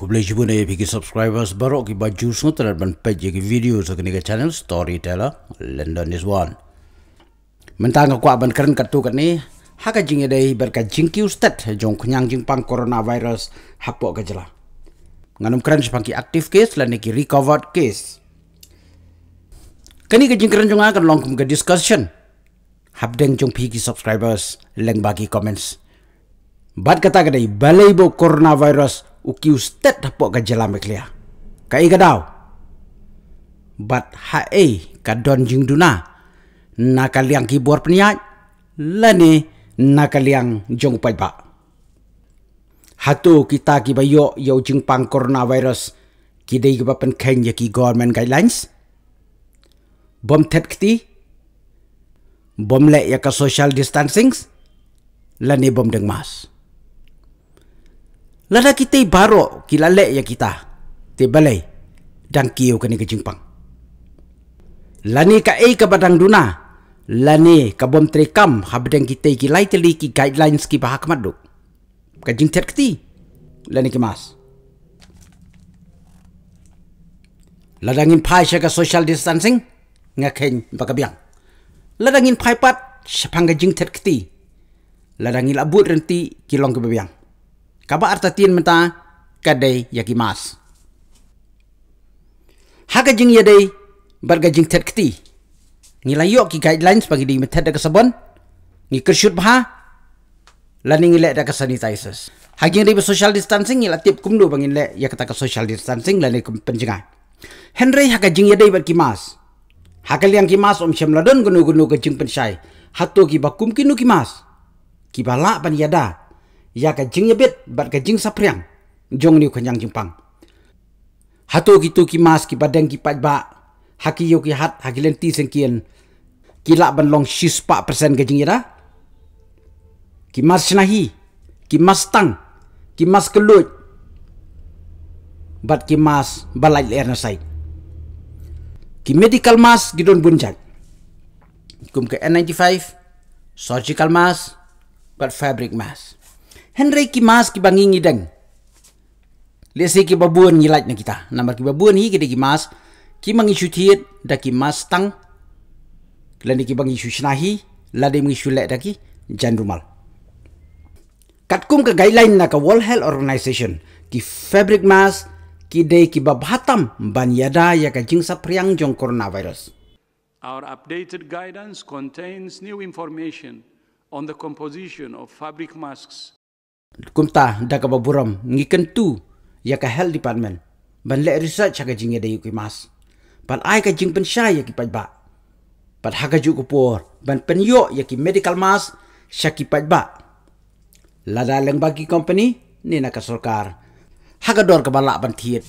Ku boleh cuba naik bagi subscribers baru ke baju semua terhadap page ke video sekarang ke channel Storyteller London is one. Mentang aku abang keren kat tu kat ni, haka jingi dah berkat jingki ustad jom kenyang jing pang coronavirus hapok ke jelah. Nganum keren sepangki aktif case lah niki recovered case. Kini ke jing keren jong akan longkum ke discussion. Habdeng jong pergi subscribers, leng bagi comments. Bad kata kedai balai bo coronavirus uki ustad dapat ke jalan berkelia. Kai gadau. Bat hae kadon jing duna. Na liang kibor peniat. Lani na liang jong pai ba. Hatu kita kibayok bayo yo jing pang corona virus. Kidai ke bapen ki government guidelines. Bom tet kti. Bom lek ya ke social distancing. Lani bom deng mas. Lada kita baru kila lek ya kita. Ti balai dan kiu kene ke jingpang. Lani ka e ka badang duna. Lani ka bom trekam habdeng kita ki lai teli ki guidelines ki bahak maduk. Ka jing tet kti. Lani ke mas. Ladangin pai ka social distancing ngakeng bakabiang. Ladangin pai pat sapang ka jing tet kti. Ladangin labut renti kilong ke babiang kaba artatin menta? kadai yakimas. Haga jing yadai barga jing tet kti. Ni layok ki guidelines bagi di metet da kesabon. Ni kershut bha. Learning ni lek da kesanitizers. Hagi ni be social distancing ni la tip kumdu bangin lek ya kata ke social distancing lani ke penjengah. Henry haga jing yadai bar kimas. Haga liang kimas om syam ladon gunu-gunu ke jing pensyai. Hatu ki bakum kinu kimas. Ki balak pan yada ya ka jing ya, bet bat ka jing sapriang jong niu khanyang jingpang Hatu ki kimas ki mas ki badeng ki pat ba haki yo ki hat haki len ti seng kien ki la persen ka jing Kimas ya ki mas nahi ki tang kimas mas kelut bat ki balai leher na sai ki medical mas gi don bunjak kum ke n95 surgical mas but fabric mask Henry ki mas ki bangingi deng. Le se ki babuan ni lait na kita. nama ki babuan hi kita ki mas ki mangi syutiet da ki mas tang. Lani ki bangi syusnahi, lade mangi syulek da ki jan Katkum ke guideline na ke World Health Organization ki fabric mas ki dei ki bab hatam ban yada ya ka jingsa priang jong coronavirus. Our updated guidance contains new information on the composition of fabric masks kumta da ka baburam ngi kentu, ya ka health department ban le research ya ka jingi ya de yuki mas ban ai ka jing pen sha ya ki pajba ban ha ka ju ku por ban pen yo ya ki medical mas sha ki pajba la da leng bagi company ni na ka sarkar ha ka dor ka bala ban thiet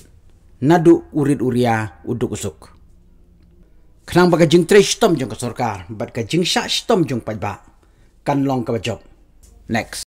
nadu urid uria uduk usuk Kenang ba ka jing tre shtom jong ka sarkar ban ka jing sha shtom jong pajba kan long ka job next